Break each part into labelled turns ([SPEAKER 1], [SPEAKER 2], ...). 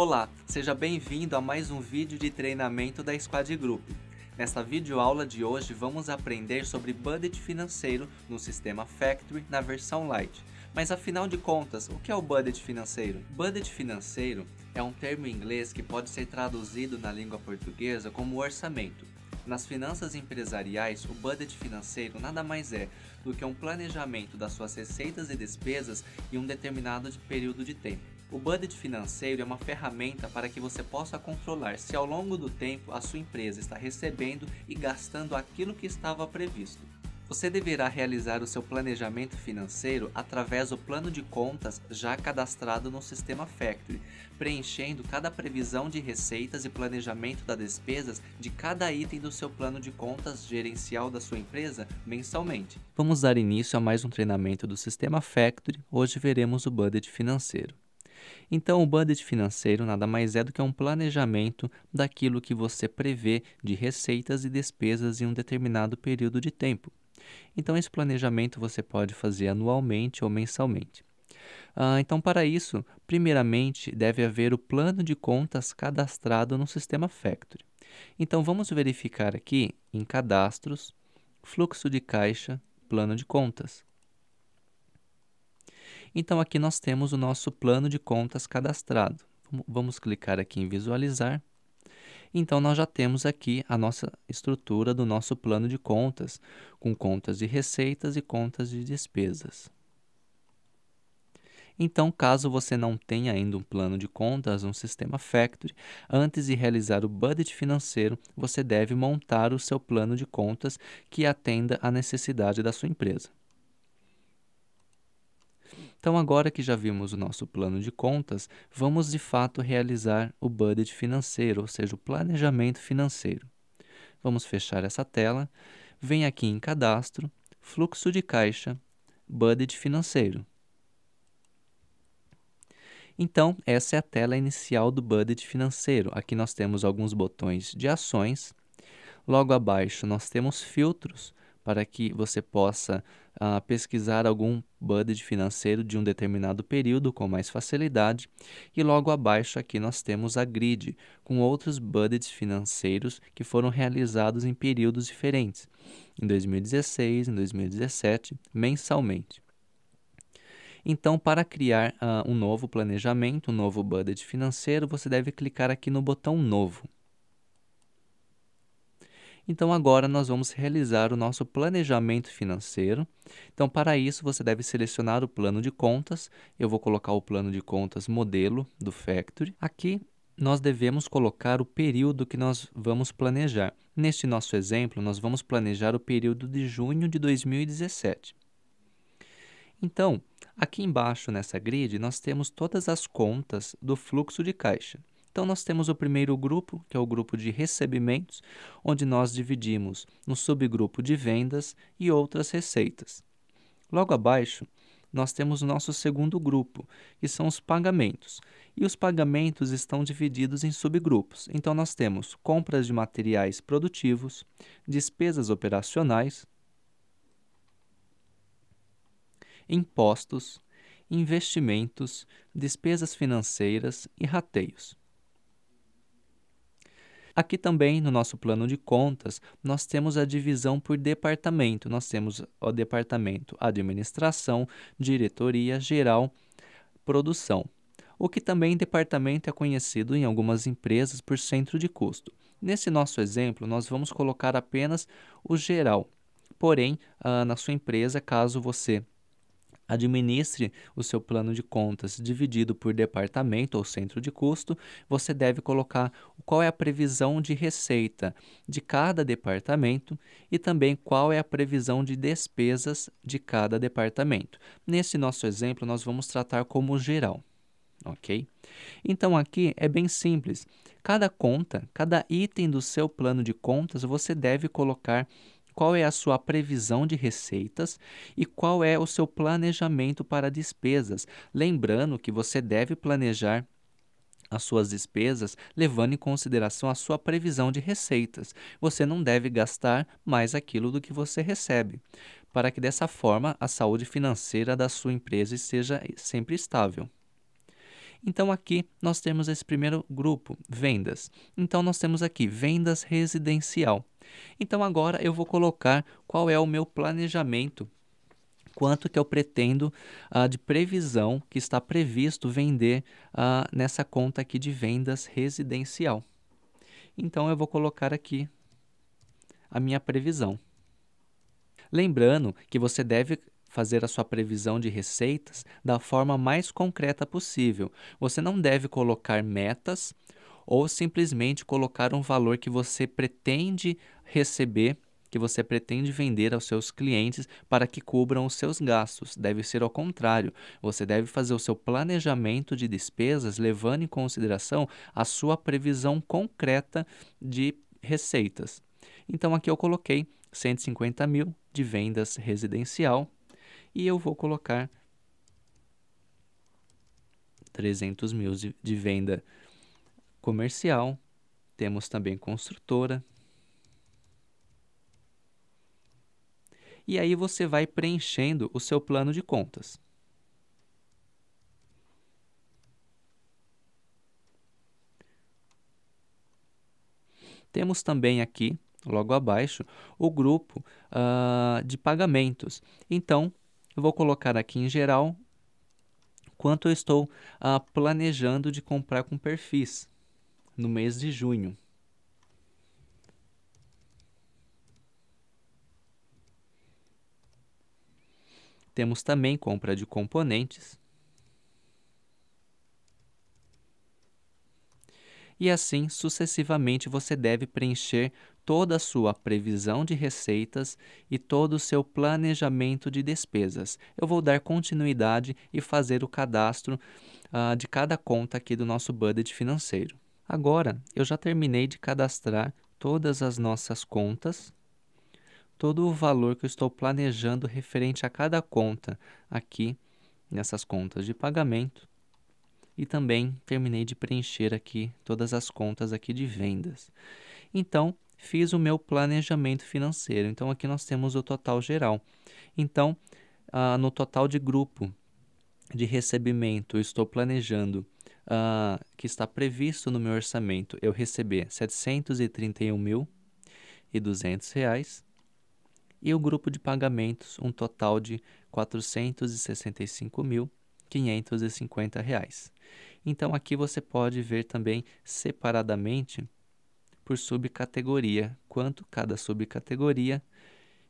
[SPEAKER 1] Olá, seja bem-vindo a mais um vídeo de treinamento da Squad Group. Nesta videoaula de hoje vamos aprender sobre budget financeiro no sistema Factory na versão Lite. Mas afinal de contas, o que é o budget financeiro? Budget financeiro é um termo em inglês que pode ser traduzido na língua portuguesa como orçamento. Nas finanças empresariais, o budget financeiro nada mais é do que um planejamento das suas receitas e despesas em um determinado período de tempo. O budget financeiro é uma ferramenta para que você possa controlar se ao longo do tempo a sua empresa está recebendo e gastando aquilo que estava previsto. Você deverá realizar o seu planejamento financeiro através do plano de contas já cadastrado no sistema Factory, preenchendo cada previsão de receitas e planejamento das despesas de cada item do seu plano de contas gerencial da sua empresa mensalmente. Vamos dar início a mais um treinamento do sistema Factory. Hoje veremos o budget financeiro. Então, o budget financeiro nada mais é do que um planejamento daquilo que você prevê de receitas e despesas em um determinado período de tempo. Então, esse planejamento você pode fazer anualmente ou mensalmente. Ah, então, para isso, primeiramente deve haver o plano de contas cadastrado no sistema Factory. Então, vamos verificar aqui em cadastros, fluxo de caixa, plano de contas. Então aqui nós temos o nosso plano de contas cadastrado. Vamos clicar aqui em visualizar. Então nós já temos aqui a nossa estrutura do nosso plano de contas, com contas de receitas e contas de despesas. Então, caso você não tenha ainda um plano de contas, um sistema Factory, antes de realizar o budget financeiro, você deve montar o seu plano de contas que atenda à necessidade da sua empresa. Então, agora que já vimos o nosso plano de contas, vamos de fato realizar o budget financeiro, ou seja, o planejamento financeiro. Vamos fechar essa tela. Vem aqui em cadastro, fluxo de caixa, budget financeiro. Então, essa é a tela inicial do budget financeiro. Aqui nós temos alguns botões de ações. Logo abaixo, nós temos filtros para que você possa uh, pesquisar algum budget financeiro de um determinado período com mais facilidade. E logo abaixo aqui nós temos a grid com outros budgets financeiros que foram realizados em períodos diferentes, em 2016, em 2017, mensalmente. Então, para criar uh, um novo planejamento, um novo budget financeiro, você deve clicar aqui no botão Novo. Então agora nós vamos realizar o nosso planejamento financeiro. Então para isso você deve selecionar o plano de contas. Eu vou colocar o plano de contas modelo do Factory. Aqui nós devemos colocar o período que nós vamos planejar. Neste nosso exemplo, nós vamos planejar o período de junho de 2017. Então, aqui embaixo nessa grid, nós temos todas as contas do fluxo de caixa. Então, nós temos o primeiro grupo, que é o grupo de recebimentos, onde nós dividimos no subgrupo de vendas e outras receitas. Logo abaixo, nós temos o nosso segundo grupo, que são os pagamentos. E os pagamentos estão divididos em subgrupos. Então, nós temos compras de materiais produtivos, despesas operacionais, impostos, investimentos, despesas financeiras e rateios. Aqui também, no nosso plano de contas, nós temos a divisão por departamento. Nós temos o departamento administração, diretoria, geral, produção. O que também departamento é conhecido em algumas empresas por centro de custo. Nesse nosso exemplo, nós vamos colocar apenas o geral. Porém, ah, na sua empresa, caso você Administre o seu plano de contas dividido por departamento ou centro de custo. Você deve colocar qual é a previsão de receita de cada departamento e também qual é a previsão de despesas de cada departamento. Nesse nosso exemplo, nós vamos tratar como geral, ok? Então aqui é bem simples. Cada conta, cada item do seu plano de contas, você deve colocar qual é a sua previsão de receitas e qual é o seu planejamento para despesas. Lembrando que você deve planejar as suas despesas, levando em consideração a sua previsão de receitas. Você não deve gastar mais aquilo do que você recebe, para que dessa forma a saúde financeira da sua empresa esteja sempre estável. Então aqui nós temos esse primeiro grupo, vendas. Então nós temos aqui vendas residencial. Então agora eu vou colocar qual é o meu planejamento quanto que eu pretendo uh, de previsão que está previsto vender uh, nessa conta aqui de vendas residencial. Então eu vou colocar aqui a minha previsão. Lembrando que você deve fazer a sua previsão de receitas da forma mais concreta possível. Você não deve colocar metas ou simplesmente colocar um valor que você pretende receber que você pretende vender aos seus clientes para que cubram os seus gastos. Deve ser ao contrário. Você deve fazer o seu planejamento de despesas levando em consideração a sua previsão concreta de receitas. Então aqui eu coloquei 150 mil de vendas residencial e eu vou colocar 300 mil de, de venda comercial. Temos também construtora, e aí você vai preenchendo o seu plano de contas. Temos também aqui, logo abaixo, o grupo uh, de pagamentos. Então, eu vou colocar aqui em geral quanto eu estou uh, planejando de comprar com perfis no mês de junho. Temos também compra de componentes. E assim sucessivamente você deve preencher toda a sua previsão de receitas e todo o seu planejamento de despesas. Eu vou dar continuidade e fazer o cadastro uh, de cada conta aqui do nosso budget financeiro. Agora, eu já terminei de cadastrar todas as nossas contas todo o valor que eu estou planejando referente a cada conta aqui nessas contas de pagamento. E também terminei de preencher aqui todas as contas aqui de vendas. Então, fiz o meu planejamento financeiro. Então, aqui nós temos o total geral. Então, ah, no total de grupo de recebimento, eu estou planejando ah, que está previsto no meu orçamento eu receber R$ 731.200 e o grupo de pagamentos, um total de R$ 465.550. Então aqui você pode ver também separadamente por subcategoria, quanto cada subcategoria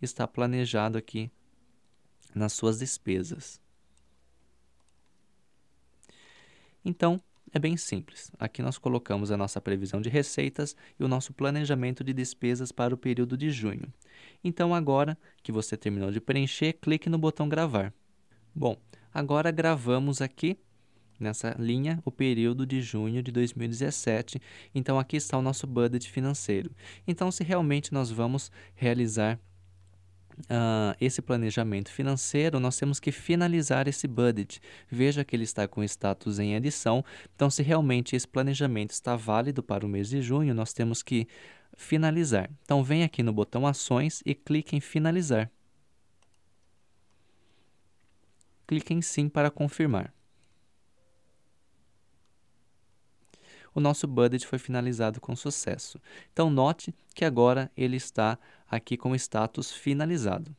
[SPEAKER 1] está planejado aqui nas suas despesas. Então, é bem simples. Aqui nós colocamos a nossa previsão de receitas e o nosso planejamento de despesas para o período de junho. Então, agora que você terminou de preencher, clique no botão gravar. Bom, agora gravamos aqui nessa linha o período de junho de 2017. Então, aqui está o nosso budget financeiro. Então, se realmente nós vamos realizar uh, esse planejamento financeiro, nós temos que finalizar esse budget. Veja que ele está com status em edição. Então, se realmente esse planejamento está válido para o mês de junho, nós temos que finalizar. Então, vem aqui no botão Ações e clique em Finalizar. Clique em Sim para confirmar. O nosso budget foi finalizado com sucesso. Então, note que agora ele está aqui com status finalizado.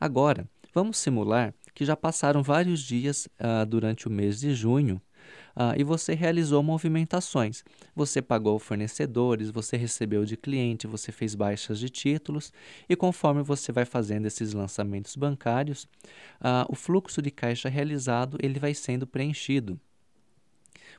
[SPEAKER 1] Agora, vamos simular que já passaram vários dias ah, durante o mês de junho ah, e você realizou movimentações. Você pagou fornecedores, você recebeu de cliente, você fez baixas de títulos e conforme você vai fazendo esses lançamentos bancários, ah, o fluxo de caixa realizado ele vai sendo preenchido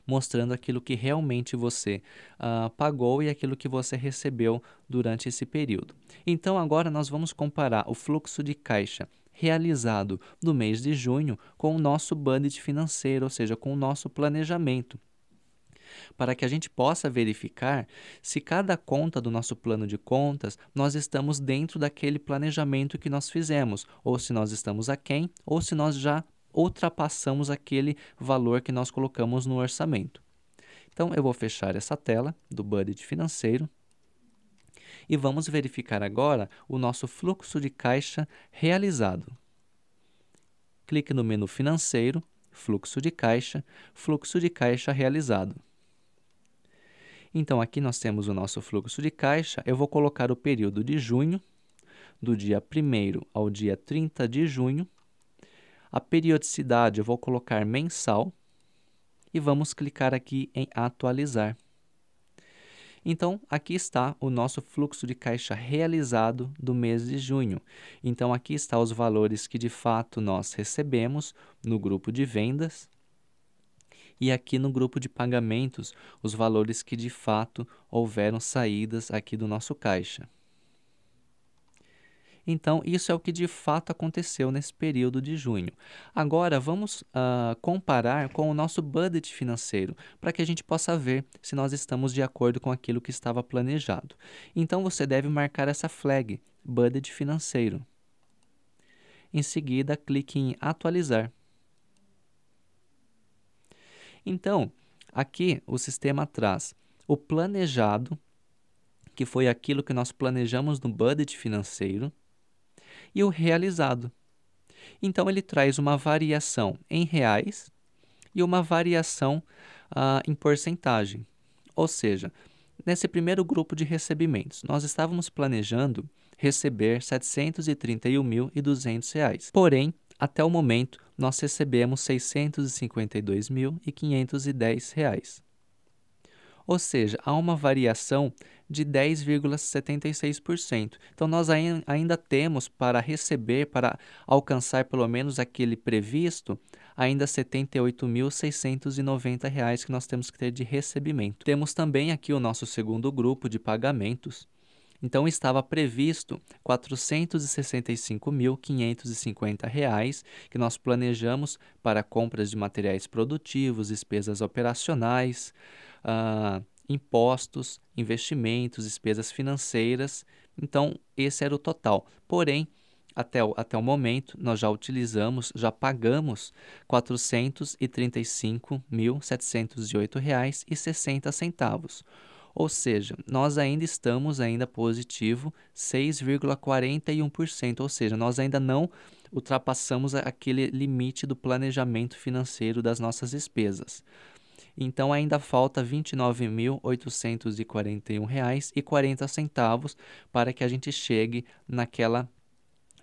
[SPEAKER 1] mostrando aquilo que realmente você uh, pagou e aquilo que você recebeu durante esse período. Então, agora nós vamos comparar o fluxo de caixa realizado no mês de junho com o nosso budget financeiro, ou seja, com o nosso planejamento para que a gente possa verificar se cada conta do nosso plano de contas nós estamos dentro daquele planejamento que nós fizemos, ou se nós estamos aquém, ou se nós já ultrapassamos aquele valor que nós colocamos no orçamento. Então, eu vou fechar essa tela do budget financeiro e vamos verificar agora o nosso fluxo de caixa realizado. Clique no menu Financeiro, Fluxo de caixa, Fluxo de caixa realizado. Então, aqui nós temos o nosso fluxo de caixa. Eu vou colocar o período de junho, do dia 1 ao dia 30 de junho, a periodicidade eu vou colocar mensal e vamos clicar aqui em atualizar. Então, aqui está o nosso fluxo de caixa realizado do mês de junho. Então, aqui está os valores que de fato nós recebemos no grupo de vendas e aqui no grupo de pagamentos os valores que de fato houveram saídas aqui do nosso caixa. Então, isso é o que de fato aconteceu nesse período de junho. Agora, vamos uh, comparar com o nosso budget financeiro, para que a gente possa ver se nós estamos de acordo com aquilo que estava planejado. Então, você deve marcar essa flag, budget financeiro. Em seguida, clique em atualizar. Então, aqui o sistema traz o planejado, que foi aquilo que nós planejamos no budget financeiro, e o realizado. Então, ele traz uma variação em reais e uma variação ah, em porcentagem. Ou seja, nesse primeiro grupo de recebimentos, nós estávamos planejando receber R$ 731.200. Porém, até o momento, nós recebemos R$ 652.510 ou seja, há uma variação de 10,76%. Então, nós ainda temos para receber, para alcançar pelo menos aquele previsto, ainda R$ 78.690 que nós temos que ter de recebimento. Temos também aqui o nosso segundo grupo de pagamentos. Então estava previsto R$ 465.550 que nós planejamos para compras de materiais produtivos, despesas operacionais, ah, impostos, investimentos, despesas financeiras. Então, esse era o total. Porém, até o, até o momento, nós já utilizamos, já pagamos R$ 435.708,60. Ou seja, nós ainda estamos ainda positivo 6,41%, ou seja, nós ainda não ultrapassamos aquele limite do planejamento financeiro das nossas despesas. Então ainda falta R$ 29.841,40 para que a gente chegue naquela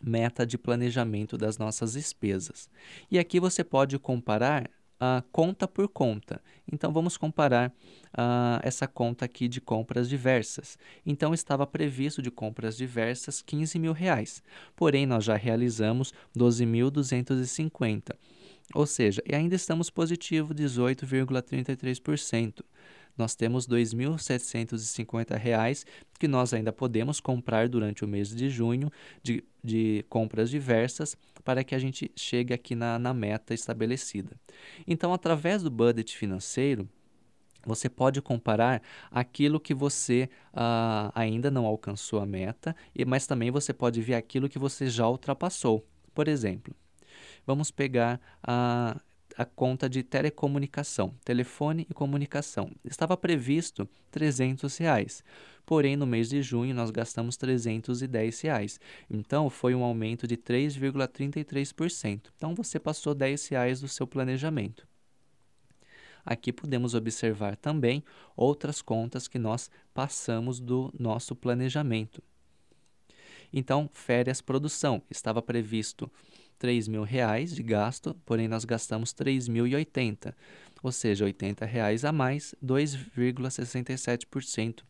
[SPEAKER 1] meta de planejamento das nossas despesas. E aqui você pode comparar uh, conta por conta. Então vamos comparar uh, essa conta aqui de compras diversas. Então estava previsto de compras diversas R$ mil reais, porém nós já realizamos 12.250. Ou seja, ainda estamos positivo 18,33%. Nós temos R$ 2.750 que nós ainda podemos comprar durante o mês de junho de, de compras diversas para que a gente chegue aqui na, na meta estabelecida. Então, através do budget financeiro, você pode comparar aquilo que você uh, ainda não alcançou a meta, mas também você pode ver aquilo que você já ultrapassou. Por exemplo, Vamos pegar a, a conta de telecomunicação, telefone e comunicação. Estava previsto 300 reais, porém no mês de junho nós gastamos 310 reais. Então foi um aumento de 3,33%. Então você passou 10 reais do seu planejamento. Aqui podemos observar também outras contas que nós passamos do nosso planejamento. Então, férias produção estava previsto 3 mil reais de gasto, porém nós gastamos 3.080, ou seja, 80 reais a mais, 2,67%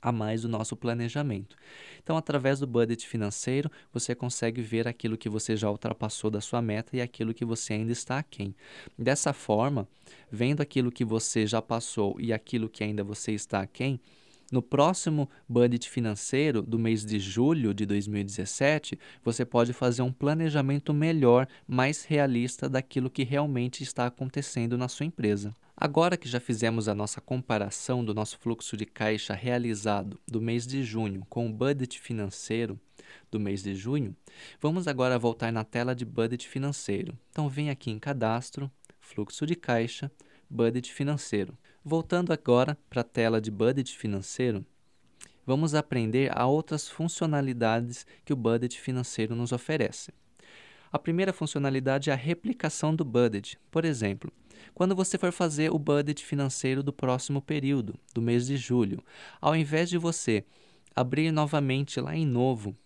[SPEAKER 1] a mais do nosso planejamento. Então, através do budget financeiro, você consegue ver aquilo que você já ultrapassou da sua meta e aquilo que você ainda está aquém. Dessa forma, vendo aquilo que você já passou e aquilo que ainda você está aquém, no próximo budget financeiro do mês de julho de 2017, você pode fazer um planejamento melhor, mais realista daquilo que realmente está acontecendo na sua empresa. Agora que já fizemos a nossa comparação do nosso fluxo de caixa realizado do mês de junho com o budget financeiro do mês de junho, vamos agora voltar na tela de budget financeiro. Então vem aqui em cadastro, fluxo de caixa, budget financeiro. Voltando agora para a tela de budget financeiro, vamos aprender a outras funcionalidades que o budget financeiro nos oferece. A primeira funcionalidade é a replicação do budget. Por exemplo, quando você for fazer o budget financeiro do próximo período, do mês de julho, ao invés de você abrir novamente lá em novo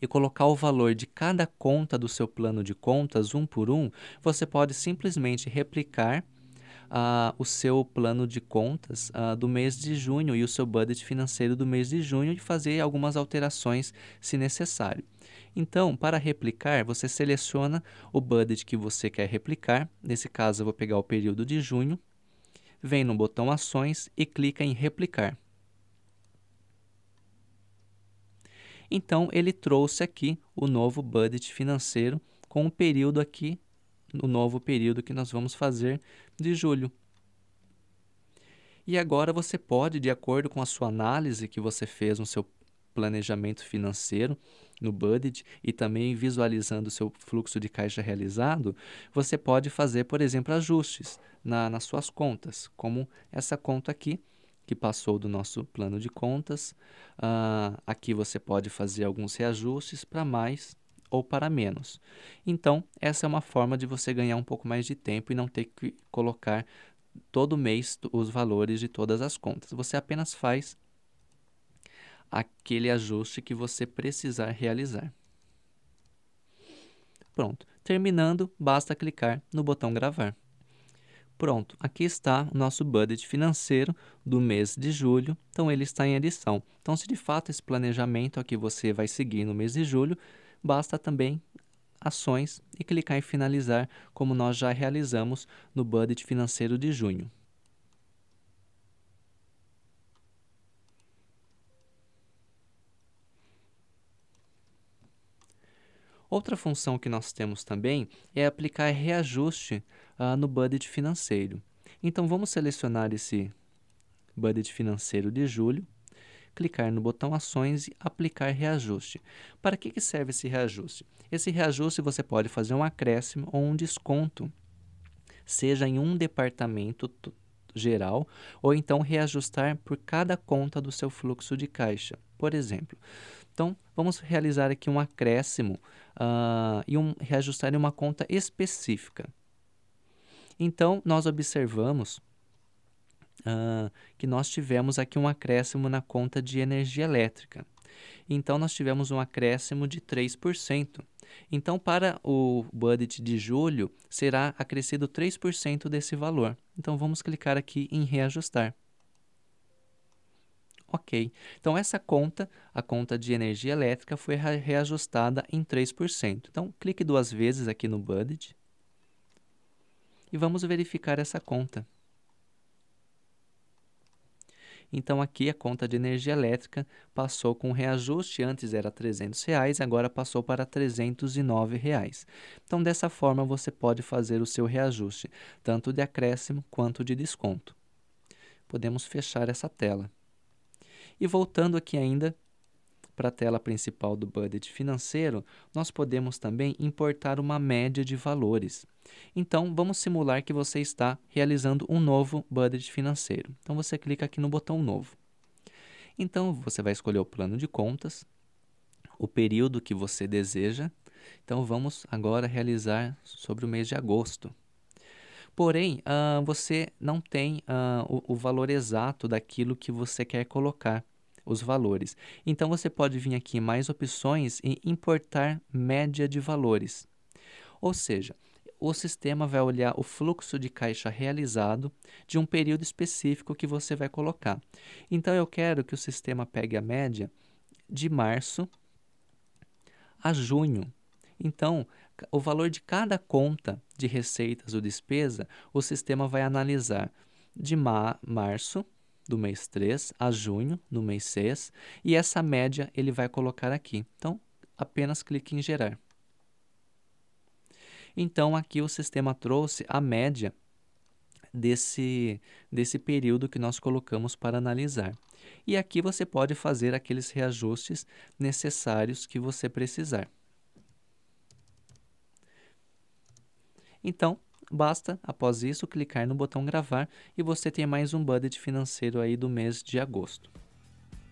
[SPEAKER 1] e colocar o valor de cada conta do seu plano de contas um por um, você pode simplesmente replicar uh, o seu plano de contas uh, do mês de junho e o seu budget financeiro do mês de junho e fazer algumas alterações se necessário. Então, para replicar, você seleciona o budget que você quer replicar. Nesse caso, eu vou pegar o período de junho. Vem no botão Ações e clica em Replicar. Então, ele trouxe aqui o novo budget financeiro com o período aqui, no novo período que nós vamos fazer de julho. E agora você pode, de acordo com a sua análise que você fez no seu planejamento financeiro, no budget e também visualizando o seu fluxo de caixa realizado, você pode fazer, por exemplo, ajustes na, nas suas contas, como essa conta aqui, que passou do nosso plano de contas. Uh, aqui você pode fazer alguns reajustes para mais ou para menos. Então, essa é uma forma de você ganhar um pouco mais de tempo e não ter que colocar todo mês os valores de todas as contas. Você apenas faz aquele ajuste que você precisar realizar. Pronto. Terminando, basta clicar no botão gravar. Pronto, aqui está o nosso budget financeiro do mês de julho, então ele está em edição. Então, se de fato esse planejamento aqui você vai seguir no mês de julho, Basta também ações e clicar em finalizar, como nós já realizamos no budget financeiro de junho. Outra função que nós temos também é aplicar reajuste ah, no budget financeiro. Então vamos selecionar esse budget financeiro de julho clicar no botão Ações e aplicar reajuste. Para que, serve esse reajuste? Esse reajuste você pode fazer um acréscimo ou um desconto, seja em um departamento geral, ou então reajustar por cada conta do seu fluxo de caixa, por exemplo. Então, vamos realizar aqui um acréscimo uh, e um, reajustar em uma conta específica. Então, nós observamos uh, que nós tivemos aqui um acréscimo na conta de energia elétrica. Então, nós tivemos um acréscimo de 3%. Então, para o budget de julho, será acrescido 3% desse valor. Então, vamos clicar aqui em reajustar. Ok, então essa conta, a conta de energia elétrica, foi reajustada em 3%. Então, clique duas vezes aqui no budget e vamos verificar essa conta. Então aqui a conta de energia elétrica passou com reajuste, antes era R$ reais, agora passou para R$ 309. Reais. Então dessa forma você pode fazer o seu reajuste, tanto de acréscimo quanto de desconto. Podemos fechar essa tela. E voltando aqui ainda para a tela principal do budget financeiro, nós podemos também importar uma média de valores. Então, vamos simular que você está realizando um novo budget financeiro. Então, você clica aqui no botão Novo. Então, você vai escolher o plano de contas, o período que você deseja. Então, vamos agora realizar sobre o mês de agosto. Porém, uh, você não tem uh, o, o valor exato daquilo que você quer colocar os valores. Então você pode vir aqui em mais opções e importar média de valores. Ou seja, o sistema vai olhar o fluxo de caixa realizado de um período específico que você vai colocar. Então eu quero que o sistema pegue a média de março a junho. Então, o valor de cada conta de receitas ou despesa, o sistema vai analisar de ma março do mês 3 a junho, no mês 6, e essa média ele vai colocar aqui. Então, apenas clique em gerar. Então, aqui o sistema trouxe a média desse, desse período que nós colocamos para analisar. E aqui você pode fazer aqueles reajustes necessários que você precisar. Então, Basta, após isso, clicar no botão gravar e você tem mais um budget financeiro aí do mês de agosto.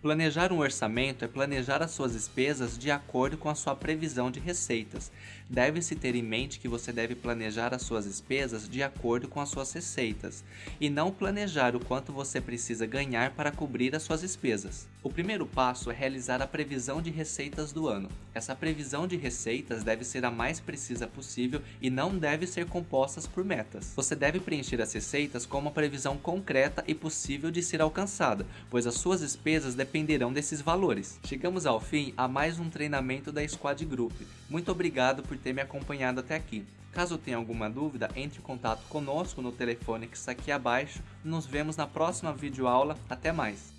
[SPEAKER 1] Planejar um orçamento é planejar as suas despesas de acordo com a sua previsão de receitas. Deve-se ter em mente que você deve planejar as suas despesas de acordo com as suas receitas e não planejar o quanto você precisa ganhar para cobrir as suas despesas. O primeiro passo é realizar a previsão de receitas do ano. Essa previsão de receitas deve ser a mais precisa possível e não deve ser compostas por metas. Você deve preencher as receitas com uma previsão concreta e possível de ser alcançada, pois as suas despesas dependerão desses valores. Chegamos ao fim a mais um treinamento da Squad Group. Muito obrigado por ter me acompanhado até aqui. Caso tenha alguma dúvida, entre em contato conosco no telefone que está aqui abaixo. Nos vemos na próxima videoaula. Até mais!